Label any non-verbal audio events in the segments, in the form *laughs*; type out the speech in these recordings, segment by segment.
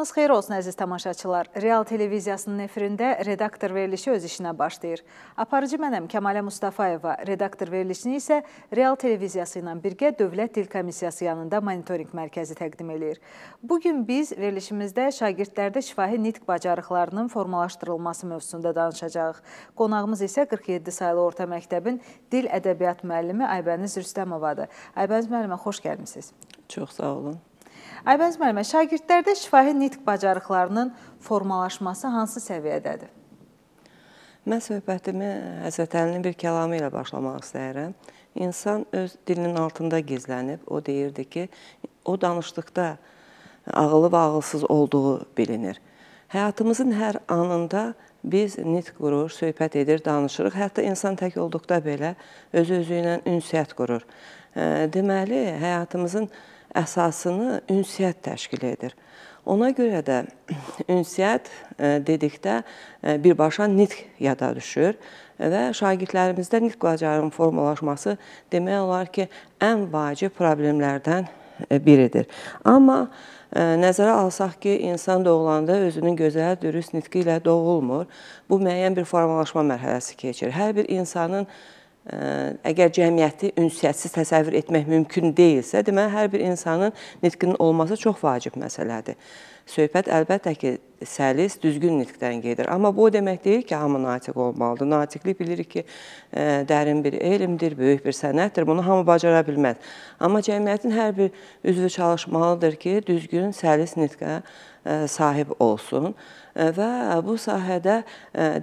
Axşamınız xeyir olsun əziz tamaşaçılar. Real televiziyasının efirində redaktor verilişi öz işinə başlayır. Aparıcı mənəm Kəmalə Mustafayeva, redaktor verilişini isə Real televiziyası ilə birgə Dövlət Dil Komissiyası yanında monitorinq mərkəzi təqdim eləyir. Bu gün biz verilişimizdə şagirdlərdə şifahi nitq bacarıqlarının formalaşdırılması mövzusunda danışacağıq. Qonağımız isə 47 saylı orta məktəbin dil ədəbiyyat müəllimi Aybəniz Rüstəmovadır. Aybəniz müəllimə xoş gəlmisiniz. Çox sağ olun. Aybəz müəllimə, şagirdlərdə şifahi nitq bacarıqlarının formalaşması hansı səviyyədədir? Mən söhbətimi Həzrət Əlinin bir kəlamı ilə başlamaq istəyirəm. İnsan öz dilinin altında gizlənib, o deyirdi ki, o danışdıqda ağılı və ağılsız olduğu bilinir. Həyatımızın hər anında biz nitq qurur, söhbət edir, danışırıq. Hətta insan tək olduqda belə öz-özü ilə ünsiyyət qurur. Deməli, həyatımızın əsasını ünsiyyət təşkil edir. Ona görə də *clears throat* ünsiyyət e, dedikdə e, birbaşa nitq yada düşür və şagirdlərimizdə nitq bacarığının formalaşması demək olar ki, ən vacib problemlərdən e, biridir. Amma nəzərə alsaq ki, insan doğulanda özünün gözəl, dürüst nitqi ilə doğulmur. Bu müəyyən bir formalaşma mərhələsi keçir. Hər bir insanın əgər cəmiyyəti ünsiyyətsiz təsəvvür etmək mümkün deyilsə, deməli hər bir insanın nitqinin olması çox vacib məsələdir. Söhbət əlbəttə ki, səlis, düzgün nitqdən gedir. Amma bu o demək deyil ki, hamı natiq olmalıdır. Natiqlik bilirik ki, e, dərin bir elmdir, böyük bir sənətdir. Bunu hamı bacara bilməz. Amma cəmiyyətin hər bir üzvü çalışmalıdır ki, düzgün, səlis nitqə e, sahib olsun e, və bu sahədə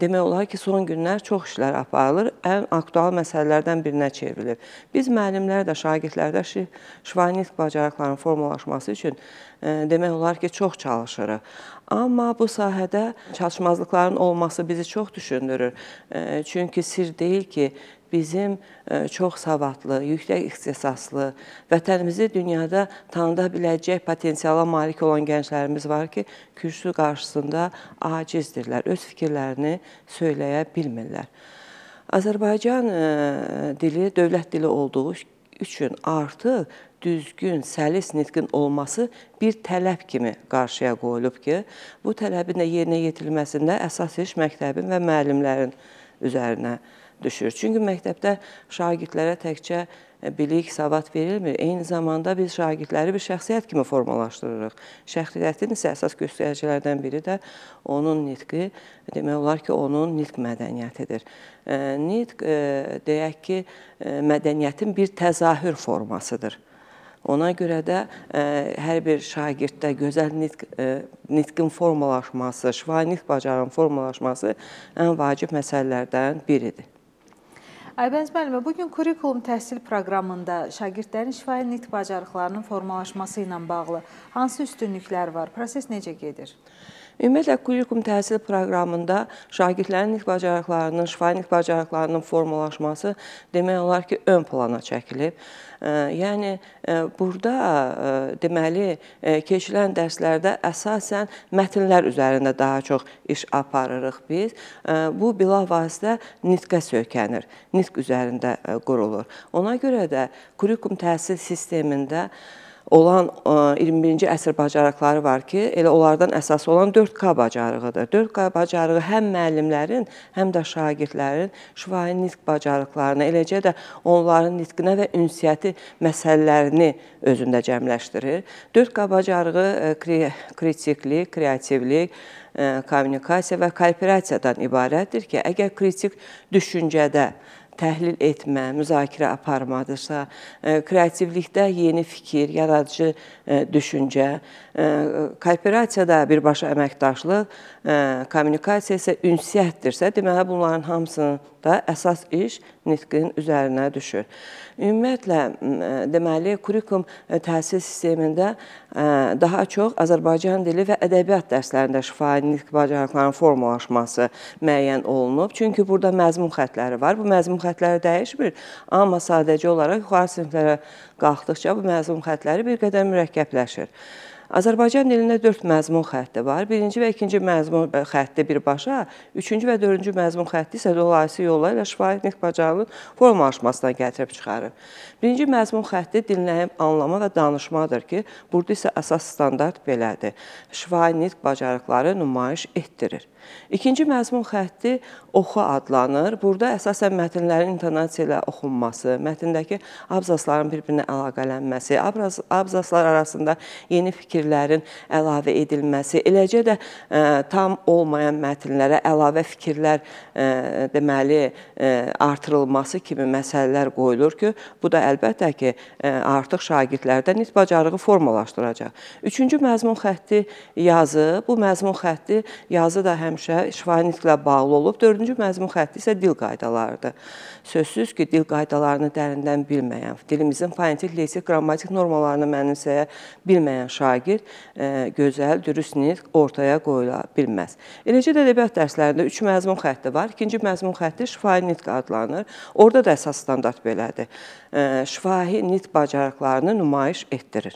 demək olar ki, son günlər çox işlər aparılır. Ən aktual məsələlərdən birinə çevrilib. Biz müəllimlər də, şagirdlər də şifanik bacarıqların formalaşması üçün demək olar ki, çox çalışırıq. Amma bu sahədə çatışmazlıqların olması bizi çox düşündürür. E, çünki sirr deyil ki, bizim e, çox savadlı, yüksək ixtisaslı, vətənimizi dünyada tanıda biləcək potensiala malik olan gənclərimiz var ki, kürsü qarşısında acizdirlər, öz fikirlərini söyləyə bilmirlər. Azərbaycan e, dili dövlət dili olduğu üçün artıq düzgün, səlis nitqin olması bir tələb kimi qarşıya qoyulub ki, bu tələbin də yerinə yetirilməsində əsas iş məktəbin və müəllimlərin üzərinə düşür. Çünki məktəbdə şagirdlərə təkcə e, bilik, savad verilmir. Eyni zamanda biz şagirdləri bir şəxsiyyət kimi formalaşdırırıq. Şəxsiyyətin isə əsas göstəricilərdən biri də onun nitqi, demək olar ki, onun nitq mədəniyyətidir. E, nitq, e, deyək ki, mədəniyyətin bir təzahür formasıdır. Ona görə də e, hər bir şagirddə gözəl nitq, e, nitqin formalaşması, şifahi nitq bacarığının formalaşması ən vacib məsələlərdən biridir. Aybəniz müəllimə, bu gün kurikulum təhsil proqramında şagirdlərin şifahi nitq bacarıqlarının formalaşması ilə bağlı hansı üstünlüklər var? Proses necə gedir? Ə, Ümumiyyətlə Kurikulum təhsil proqramında şagirdlərin nitq bacarıqlarının, şifahi nitq bacarıqlarının formalaşması demək olar ki, ön plana çəkilib. Yəni burada deməli keçirilən dərslərdə əsasən mətnlər üzərində daha çox iş aparırıq biz. Bu bilavasitə nitqə söykənir, nitq üzərində qurulur. Ona görə də kurikulum təhsil sistemində olan 21-ci e, əsr bacarıqları var ki, elə onlardan əsası olan 4K bacarığıdır. 4K bacarığı həm müəllimlərin, həm də şagirdlərin şifahi nitq bacarıqlarını, eləcə də onların nitqinə və ünsiyyəti məsələlərini özündə cəmləşdirir. 4K bacarığı e, kritiklik, kreativlik, e, kommunikasiya və kooperasiyadan ibarətdir ki, əgər kritik düşüncədə təhlil etmə, müzakirə aparmadırsa, e, kreativlikdə yeni fikir, yaradıcı e, düşüncə, e, kooperasiyada birbaşa əməkdaşlıq, kommunikasiya isə ünsiyyətdirsə, deməli bunların hamısının və əsas iş nitqin üzərinə düşür. Ümumiyyətlə, e, deməli, kurikulum e, təhsil sistemində e, daha çox Azərbaycan dili və ədəbiyyat dərslərində şifahi nitq bacarıqlarının formalaşması müəyyən olunub. Çünki burada məzmun xətləri var. Bu məzmun xətləri dəyişmir, amma sadəcə olaraq yuxarı siniflərə qalxdıqca bu məzmun xətləri bir qədər mürəkkəbləşir. Azərbaycan dilində 4 məzmun xətti var. Birinci və ikinci məzmun e, xətti birbaşa, üçüncü və dördüncü məzmun xətti isə dolayısı yolla ilə şifahiyyətlik bacarığının formalaşmasına gətirib çıxarır. Birinci məzmun xətti dinləyib anlama və danışmadır ki, burada isə əsas standart belədir. Şifahiyyətlik bacarıqları nümayiş etdirir. İkinci məzmun xətti oxu adlanır. Burada əsasən mətnlərin intonasiya ilə oxunması, mətndəki abzasların bir-birinə əlaqələnməsi, abzaslar arasında yeni fikir fikirlərin əlavə edilməsi, eləcə də e, tam olmayan mətnlərə əlavə fikirlər e, deməli e, artırılması kimi məsələlər qoyulur ki, bu da əlbəttə ki, artıq şagirdlərdə nitq bacarığı formalaşdıracaq. Üçüncü məzmun xətti yazı, bu məzmun xətti yazı da həmişə şifahi nitqlə bağlı olub. Dördüncü məzmun xətti isə dil qaydalarıdır. Sözsüz ki, dil qaydalarını dərindən bilməyən, dilimizin fonetik, leksik, qrammatik normalarını mənimsəyə bilməyən şagird e, gözəl, dürüst nitq ortaya qoyula bilməz. Eləcə də ədəbiyyat dərslərində 3 məzmun xətti var. 2-ci məzmun xətti şifahi nitq adlanır. Orada da əsas standart belədir. E, şifahi nitq bacarıqlarını nümayiş etdirir.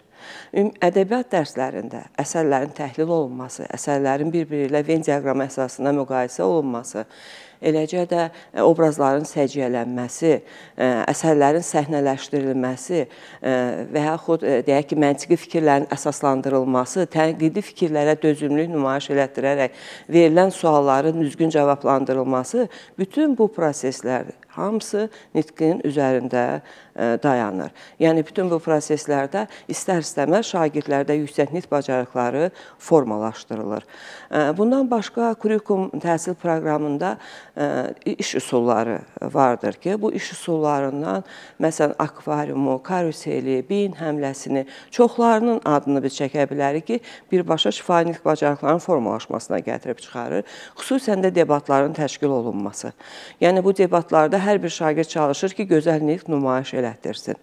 Ədəbiyyat dərslərində əsərlərin təhlil olunması, əsərlərin bir-biri ilə Venn diaqramı əsasında müqayisə olunması, Eləcə də e, obrazların səciyyələnməsi, e, əsərlərin səhnələşdirilməsi e, və yaxud deyək ki, məntiqi fikirlərin əsaslandırılması, tənqidi fikirlərə dözümlülük nümayiş elətdirərək verilən sualların düzgün cavablandırılması bütün bu proseslərdir hamısı nitqin üzərində e, dayanır. Yəni bütün bu proseslərdə istər-istəməz şagirdlərdə yüksək nitq bacarıqları formalaşdırılır. E, bundan başqa kurikulum təhsil proqramında e, iş üsulları vardır ki, bu iş üsullarından məsələn akvariumu, karuseli, beyin həmləsini, çoxlarının adını biz çəkə bilərik ki, birbaşa şifahi nitq bacarıqlarının formalaşmasına gətirib çıxarır. Xüsusən də debatların təşkil olunması. Yəni bu debatlarda hər bir şagird çalışır ki, gözəl nitq nümayiş elətdirsin.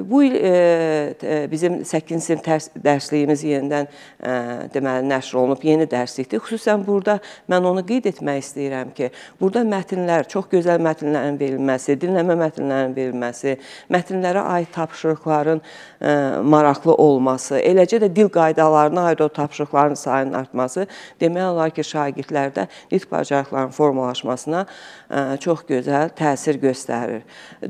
Bu il e, e, bizim 8-ci sinif dərsliyimiz yenidən e, deməli nəşr olunub, yeni dərslikdir. Xüsusən burada mən onu qeyd etmək istəyirəm ki, burada mətnlər, çox gözəl mətnlərin verilməsi, dinləmə mətnlərinin verilməsi, mətnlərə aid tapşırıqların maraqlı olması, eləcə də dil qaydalarına aid o tapşırıqların sayının artması demək olar ki, şagirdlərdə nitq bacarıqlarının formalaşmasına çox gözəl təsir göstərir.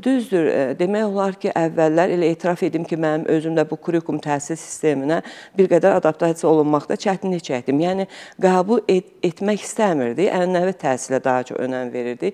Düzdür, demək olar ki, əvvəllər elə etiraf edim ki, mənim özümdə bu kurikulum təhsil sisteminə bir qədər adaptasiya olunmaqda çətinlik çəkdim. Yəni qəbul et etmək istəmirdi, ənənəvi təhsilə daha çox önəm verirdi.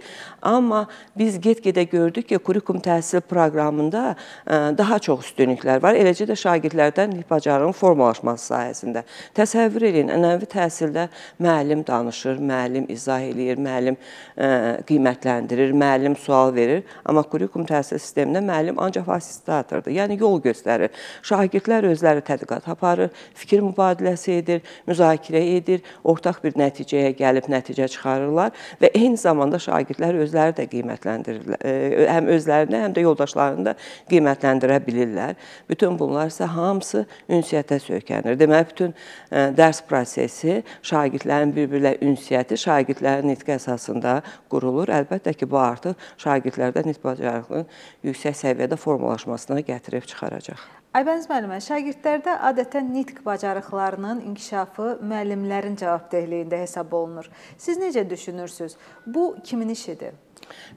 Amma biz get-gedə gördük ki, kurikulum təhsil proqramında e, daha çox üstünlüklər var. Eləcə də şagirdlərdən bacarığın formalaşması sayəsində. Təsəvvür edin, ənənəvi təhsildə müəllim danışır, müəllim izah eləyir, müəllim ə, e, qiymətləndirir, müəllim sual verir, amma kurikulum təhsil sistemində müəllim ancaq fasilitatordur. Yəni yol göstərir. Şagirdlər özləri tədqiqat aparır, fikir mübadiləsi edir, müzakirə edir, ortaq bir nəticəyə gəlib nəticə çıxarırlar və eyni zamanda şagirdlər özləri də qiymətləndirirlər. E, həm özlərini, həm də yoldaşlarını da qiymətləndirə bilirlər. Bütün bunlar isə hamısı ünsiyyətə söykənir. Deməli bütün e, dərs prosesi şagirdlərin bir-birlə ünsiyyəti şagirdlərin nitqi əsasında qurulur. Əlbəttə ki, bu artıq şagirdlərdə nitq bacarıqlarının yüksək səviyyədə formalaşdırılır formalaşmasına gətirib çıxaracaq. Aybəniz müəllimə, şagirdlərdə adətən nitq bacarıqlarının inkişafı müəllimlərin cavabdehliyində hesab olunur. Siz necə düşünürsüz? Bu kimin işidir?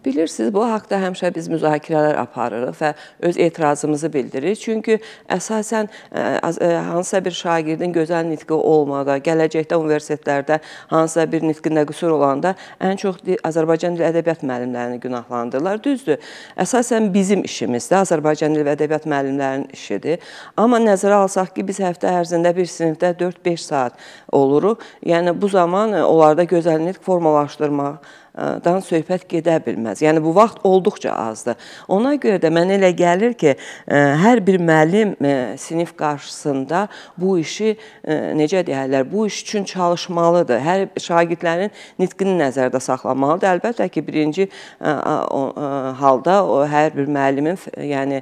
Bilirsiniz, bu haqda həmişə biz müzakirələr aparırıq və öz etirazımızı bildiririk. Çünki əsasən e, e, hansısa bir şagirdin gözəl nitqi olmada, gələcəkdə universitetlərdə hansısa bir nitqində qüsur olanda ən çox Azərbaycan dil ədəbiyyat müəllimlərini günahlandırırlar. Düzdür, əsasən bizim işimizdə Azərbaycan dil və ədəbiyyat müəllimlərinin işidir. Amma nəzərə alsaq ki, biz həftə ərzində bir sinifdə 4-5 saat oluruq. Yəni bu zaman e, onlarda gözəl nitq formalaşdırmaq, dan söhbət gedə bilməz. Yəni bu vaxt olduqca azdır. Ona görə də mənə elə gəlir ki, hər bir müəllim sinif qarşısında bu işi necə deyirlər, bu iş üçün çalışmalıdır. Hər şagirdlərin nitqini nəzərdə saxlamalıdır. Əlbəttə ki, birinci halda o hər bir müəllimin yəni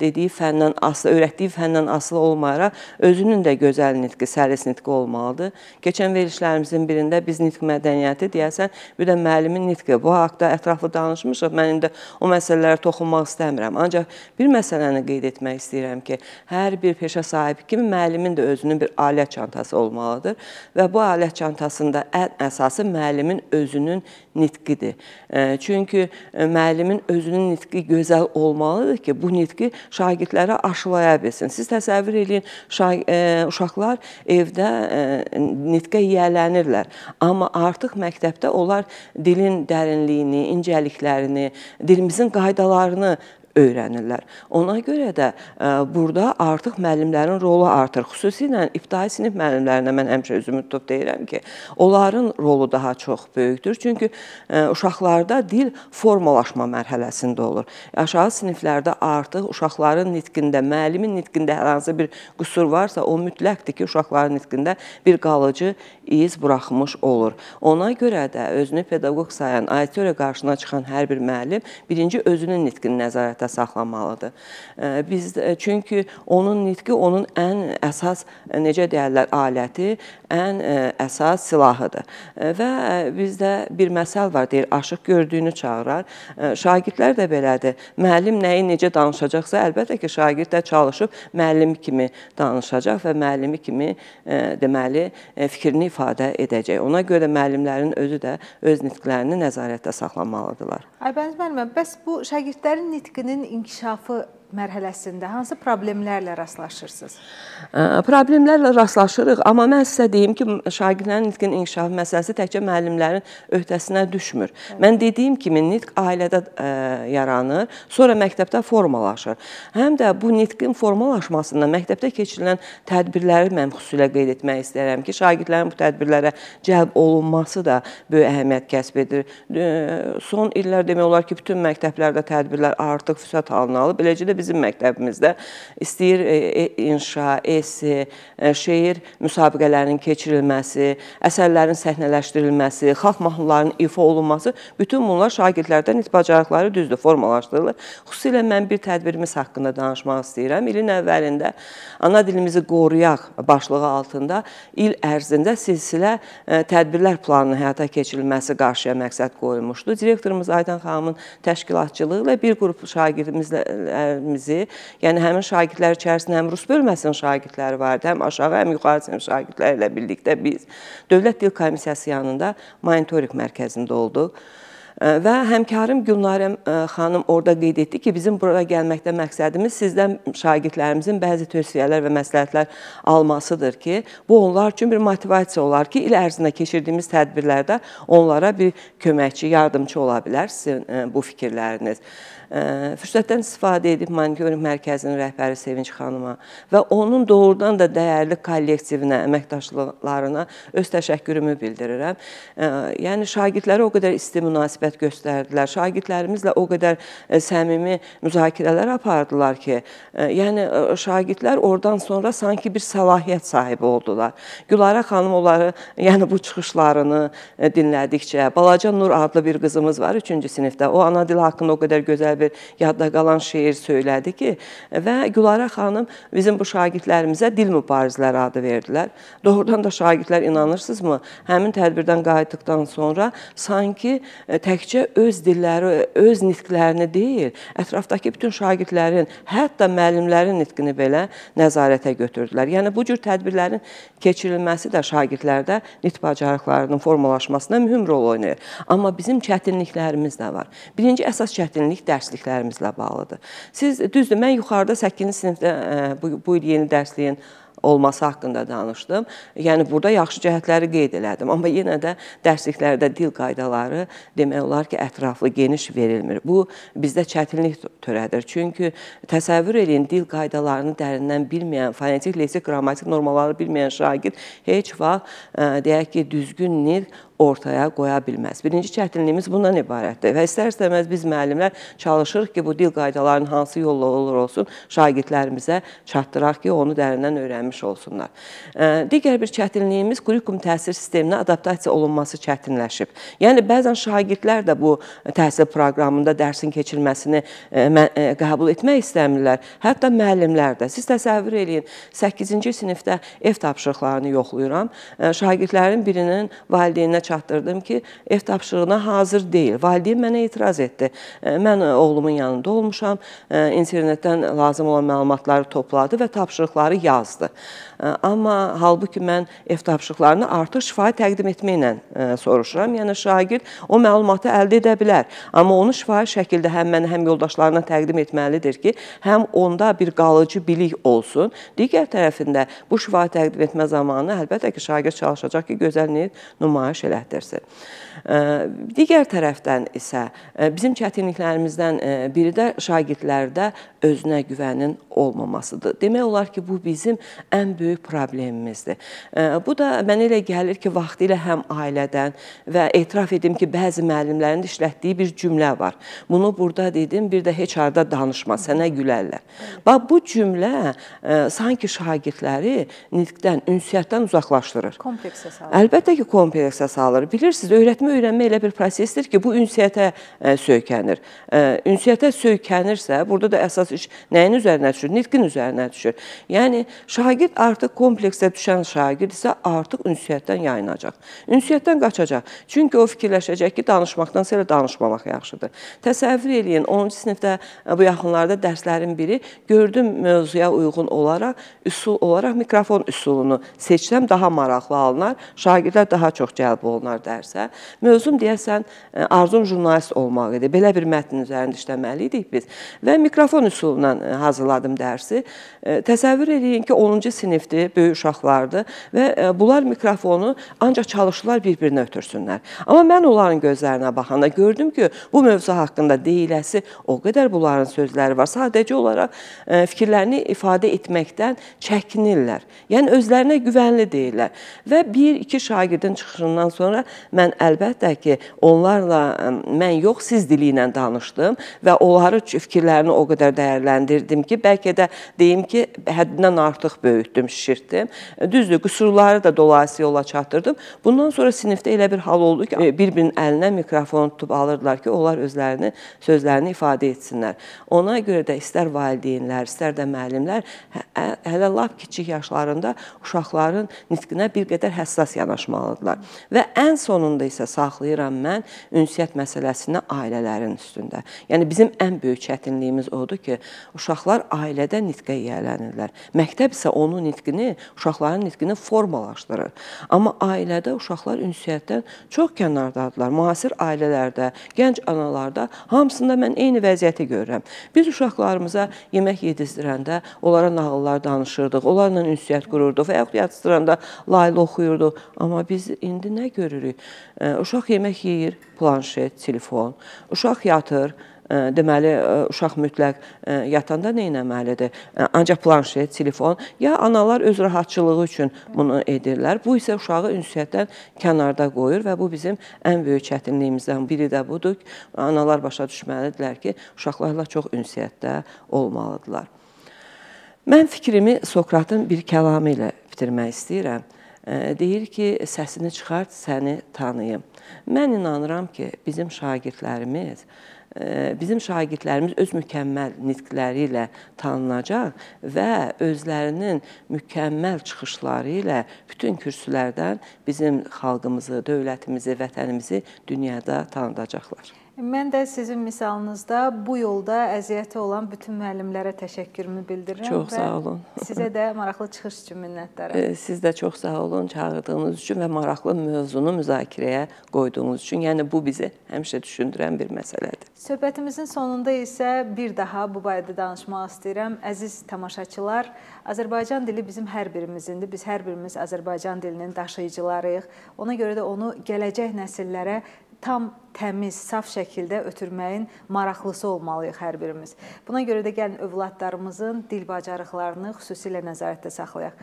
dediyi fəndən asılı, öyrətdiyi fəndən asılı olmayaraq özünün də gözəl nitqi, səlis nitqi olmalıdır. Keçən verilişlərimizin birində biz nitq mədəniyyəti deyəsən, bir də müəllim müəllimin nitqi. Bu haqda ətraflı danışmışıq. Mən indi o məsələlərə toxunmaq istəmirəm. Ancaq bir məsələni qeyd etmək istəyirəm ki, hər bir peşə sahibi kimi müəllimin də özünün bir alət çantası olmalıdır və bu alət çantasında ən əsası müəllimin özünün nitqidir. E, çünki e, müəllimin özünün nitqi gözəl olmalıdır ki, bu nitqi şagirdlərə aşılaya bilsin. Siz təsəvvür eləyin, e, uşaqlar evdə nitqə yiyələnirlər, amma artıq məktəbdə onlar dilin dərinliyini, incəliklərini, dilimizin qaydalarını öyrənirlər. Ona görə də e, burada artıq müəllimlərin rolu artır. Xüsusilə ibtidai sinif müəllimlərinə mən həmişə özümü tutub deyirəm ki, onların rolu daha çox böyükdür. Çünki e, uşaqlarda dil formalaşma mərhələsində olur. Aşağı siniflərdə artıq uşaqların nitqində, müəllimin nitqində hər hansı bir qüsur varsa, o mütləqdir ki, uşaqların nitqində bir qalıcı iz buraxmış olur. Ona görə də özünü pedaqoq sayan, auditoriya qarşısına çıxan hər bir müəllim birinci özünün nitqini nəzarətə nəzərdə saxlanmalıdır. Biz e, çünki onun nitqi onun ən əsas e, necə deyirlər aləti, ən e, əsas silahıdır. Və bizdə bir məsəl var, deyir, aşıq gördüyünü çağırar. Şagirdlər də belədir. Müəllim nəyi necə danışacaqsa, əlbəttə ki, şagird də çalışıb müəllim kimi danışacaq və müəllimi kimi deməli fikrini ifadə edəcək. Ona görə müəllimlərin özü də öz nitqlərini nəzarətdə saxlamalıdırlar. Aybəniz müəllimə, bəs bu şagirdlərin nitqini Türkçenin inkişafı mərhələsində hansı problemlərlə rastlaşırsınız? Problemlərlə rastlaşırıq, amma mən sizə deyim ki, şagirdlərin nitqin inkişafı məsələsi təkcə müəllimlərin öhdəsinə düşmür. Hə. Mən dediyim kimi nitq ailədə ə, yaranır, sonra məktəbdə formalaşır. Həm də bu nitqin formalaşmasında məktəbdə keçirilən tədbirləri mən xüsusilə qeyd etmək istəyirəm ki, şagirdlərin bu tədbirlərə cəlb olunması da böyük əhəmiyyət kəsb edir. Son illər demək olar ki, bütün məktəblərdə tədbirlər artıq füsət halına alıb. Eləcə də bizim məktəbimizdə istəyir e, e, inşa, esse, şeir müsabiqələrinin keçirilməsi, əsərlərin səhnələşdirilməsi, xalq mahnılarının ifa olunması, bütün bunlar şagirdlərdən bacarıqları düzdür, formalaşdırılır. Xüsusilə mən bir tədbirimiz haqqında danışmaq istəyirəm. İlin əvvəlində ana dilimizi qoruyaq başlığı altında il ərzində silsilə e, tədbirlər planının həyata keçirilməsi qarşıya məqsəd qoyulmuşdu. Direktorumuz Aydan xanımın təşkilatçılığı ilə bir qrup şagirdimizlə müəllimimizi, yəni həmin şagirdlər içərisində həm rus bölməsinin şagirdləri vardı, həm aşağı, həm yuxarı sinif şagirdləri ilə birlikdə biz Dövlət Dil Komissiyası yanında monitorinq mərkəzində olduq. Və həmkarım Gülnarəm xanım orada qeyd etdi ki, bizim bura gəlməkdə məqsədimiz sizdən şagirdlərimizin bəzi tövsiyələr və məsləhətlər almasıdır ki, bu onlar üçün bir motivasiya olar ki, il ərzində keçirdiyimiz tədbirlərdə onlara bir köməkçi, yardımçı ola bilər sizin bu fikirləriniz. Fürsətdən istifadə edib monitorinq mərkəzinin rəhbəri Sevinç xanıma və onun doğrudan da dəyərli kollektivinə, əməkdaşlarına öz təşəkkürümü bildirirəm. Yəni şagirdlərə o qədər isti münasibət göstərdilər. Şagirdlərimizlə o qədər səmimi müzakirələr apardılar ki, yəni şagirdlər oradan sonra sanki bir səlahiyyət sahibi oldular. Gülarə xanım onları, yəni bu çıxışlarını dinlədikcə, balaca Nur adlı bir qızımız var 3-cü sinifdə. O ana dili haqqında o qədər gözəl bir yadda qalan şeir söylədi ki, və Gülarə xanım bizim bu şagirdlərimizə dil mübarizələri adı verdilər. Doğrudan da şagirdlər inanırsınızmı, həmin tədbirdən qayıtdıqdan sonra sanki e, təkcə öz dilləri, öz nitqlərini deyil, ətrafdakı bütün şagirdlərin, hətta müəllimlərin nitqini belə nəzarətə götürdülər. Yəni bu cür tədbirlərin keçirilməsi də şagirdlərdə nitq bacarıqlarının formalaşmasına mühüm rol oynayır. Amma bizim çətinliklərimiz də var. Birinci əsas çətinlik dərs dərsliklərimizlə bağlıdır. Siz düzdür, mən yuxarıda 8-ci sinifdə e, bu, bu il yeni dərsliyin olması haqqında danışdım. Yəni burada yaxşı cəhətləri qeyd elədim, *laughs* amma yenə də dərsliklərdə dil qaydaları demək olar ki, ətraflı, geniş verilmir. Bu bizdə çətinlik törədir. Çünki təsəvvür eləyin, dil qaydalarını dərindən bilməyən, fonetik, leksik, qrammatik normaları bilməyən şagird heç vaxt e, deyək ki, düzgün nitq ortaya qoya bilməz. Birinci çətinliyimiz bundan ibarətdir və istər-istəməz biz müəllimlər çalışırıq ki, bu dil qaydalarının hansı yolla olur olsun şagirdlərimizə çatdıraq ki, onu dərindən öyrənmiş olsunlar. Digər bir çətinliyimiz kurikulum təsir sisteminə adaptasiya olunması çətinləşib. Yəni bəzən şagirdlər də bu təhsil proqramında dərsin keçirilməsini qəbul etmək istəmirlər. Hətta müəllimlər də. Siz təsəvvür eləyin, 8-ci sinifdə ev tapşırıqlarını yoxlayıram. Şagirdlərin birinin valideyninə çatdırdım ki, ev tapşırığına hazır deyil. Valideyn mənə etiraz etdi. E, mən oğlumun yanında olmuşam, e, internetdən lazım olan məlumatları topladı və tapşırıqları yazdı. E, amma halbuki mən ev tapşırıqlarını artıq şifaya təqdim etməklə soruşuram. Yəni şagird o məlumatı əldə edə bilər, amma onu şifahi şəkildə həm mənə, həm yoldaşlarına təqdim etməlidir ki, həm onda bir qalıcı bilik olsun. Digər tərəfində bu şifahi təqdim etmə zamanı əlbəttə ki, şagird çalışacaq ki, gözəlliyi nümayiş eləsin öyrətdirsin. Digər tərəfdən isə bizim çətinliklərimizdən biri də şagirdlərdə özünə güvənin olmamasıdır. Demək olar ki, bu bizim ən böyük problemimizdir. Bu da mənə elə gəlir ki, vaxtilə həm ailədən və etiraf edim ki, bəzi müəllimlərin işlətdiyi bir cümlə var. Bunu burada dedim, bir də heç harda danışma, sənə gülərlər. Bax bu cümlə sanki şagirdləri nitqdən, ünsiyyətdən uzaqlaşdırır. Kompleksə salır. Əlbəttə ki, kompleksə salır. Bilirsiniz, öyrətmə öyrənmə elə bir prosesdir ki, bu ünsiyyətə söykənir. Ünsiyyətə söykənirsə, burada da əsas iş nəyin üzərinə düşür? düşür, nitqin üzərinə düşür. Yəni şagird artıq kompleksə düşən şagird isə artıq ünsiyyətdən yayınacaq. Ünsiyyətdən qaçacaq. Çünki o fikirləşəcək ki, danışmaqdansa elə danışmamaq yaxşıdır. Təsəvvür eləyin, 10-cu sinifdə e, bu yaxınlarda dərslərin biri gördüm mövzuya uyğun olaraq üsul olaraq mikrofon üsulunu seçsəm daha maraqlı alınar, şagirdlər daha çox cəlb olunar dərsə. Mövzum deyəsən e, arzum jurnalist olmaq idi. Belə bir mətnin üzərində işləməli idik biz və mikrofon üsulundan e, hazırladım dərsi. E, təsəvvür eləyin ki, 10-cu sinifdir, böyük uşaqlardır və e, bunlar mikrofonu ancaq çalışırlar bir-birinə ötürsünlər. Amma mən onların gözlərinə baxanda gördüm ki, bu mövzu haqqında deyiləsi o qədər bunların sözləri var. Sadəcə olaraq e, fikirlərini ifadə etməkdən çəkinirlər. Yəni özlərinə güvənli deyirlər. Və bir-iki şagirdin çıxışından sonra mən əlbəttə ki, onlarla mən yox, siz dili ilə danışdım və onları fikirlərini o qədər dəyərləndirdim ki, bəlkə bəlkə də deyim ki, həddindən artıq böyütdüm, şişirtdim. Düzdür, qüsurları da dolayısı yola çatdırdım. Bundan sonra sinifdə elə bir hal oldu ki, e, bir-birinin əlinə mikrofonu tutub alırdılar ki, onlar özlərini, sözlərini ifadə etsinlər. Ona görə də istər valideynlər, istər də müəllimlər hə, hə, hələ lap kiçik yaşlarında uşaqların nitqinə bir qədər həssas yanaşmalıdırlar. Və ən sonunda isə saxlayıram mən ünsiyyət məsələsini ailələrin üstündə. Yəni bizim ən böyük çətinliyimiz odur ki, uşaqlar ailə ailədə nitqə yiyələnirlər. Məktəb isə onun nitqini, uşaqların nitqini formalaşdırır. Amma ailədə uşaqlar ünsiyyətdən çox kənardadırlar. Müasir ailələrdə, gənc analarda hamısında mən eyni vəziyyəti görürəm. Biz uşaqlarımıza yemək yedizdirəndə onlara nağıllar danışırdıq, onlarla ünsiyyət qururduq və yaxud yatızdıranda laylı oxuyurduq. Amma biz indi nə görürük? Uşaq yemək yeyir, planşet, telefon. Uşaq yatır, deməli uşaq mütləq yatanda nə etməlidir? Ancaq planşet, telefon ya analar öz rahatçılığı üçün bunu edirlər. Bu isə uşağı ünsiyyətdən kənarda qoyur və bu bizim ən böyük çətinliyimizdən biri də budur. Analar başa düşməlidirlər ki, uşaqlarla çox ünsiyyətdə olmalıdırlar. Mən fikrimi Sokratın bir kəlamı ilə bitirmək istəyirəm. Deyir ki, səsini çıxart, səni tanıyım. Mən inanıram ki, bizim şagirdlərimiz bizim şagirdlərimiz öz mükəmməl nitqləri ilə tanınacaq və özlərinin mükəmməl çıxışları ilə bütün kürsülərdən bizim xalqımızı, dövlətimizi, vətənimizi dünyada tanıdacaqlar. Mən də sizin misalınızda bu yolda əziyyəti olan bütün müəllimlərə təşəkkürümü bildirirəm. Çox sağ olun. *laughs* Sizə də maraqlı çıxış üçün minnətdaram. E, siz də çox sağ olun çağırdığınız üçün və maraqlı mövzunu müzakirəyə qoyduğunuz üçün. Yəni bu bizi həmişə düşündürən bir məsələdir. Söhbətimizin sonunda isə bir daha bu barədə danışmaq istəyirəm. Əziz tamaşaçılar, Azərbaycan dili bizim hər birimizindir. Biz hər birimiz Azərbaycan dilinin daşıyıcılarıyıq. Ona görə də onu gələcək nəsillərə tam təmiz, saf şəkildə ötürməyin maraqlısı olmalıyıq hər birimiz. Buna görə də gəlin övladlarımızın dil bacarıqlarını xüsusilə nəzarətdə saxlayaq.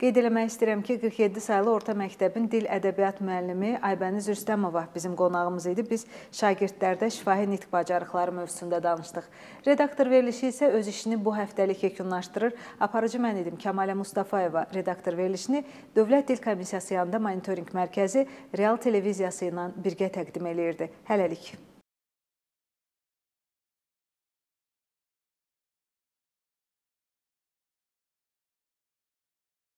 Qeyd eləmək istəyirəm ki, 47 saylı orta məktəbin dil ədəbiyyat müəllimi Aybəniz Rüstəmova bizim qonağımız idi. Biz şagirdlərdə şifahi nitq bacarıqları mövzusunda danışdıq. Redaktor verilişi isə öz işini bu həftəlik yekunlaşdırır. Aparıcı mən idim Kəmalə Mustafayeva. Redaktor verilişini Dövlət Dil Komissiyası yanında monitorinq mərkəzi Real televiziyası ilə birgə təqdim eləyirdi. Hələlik.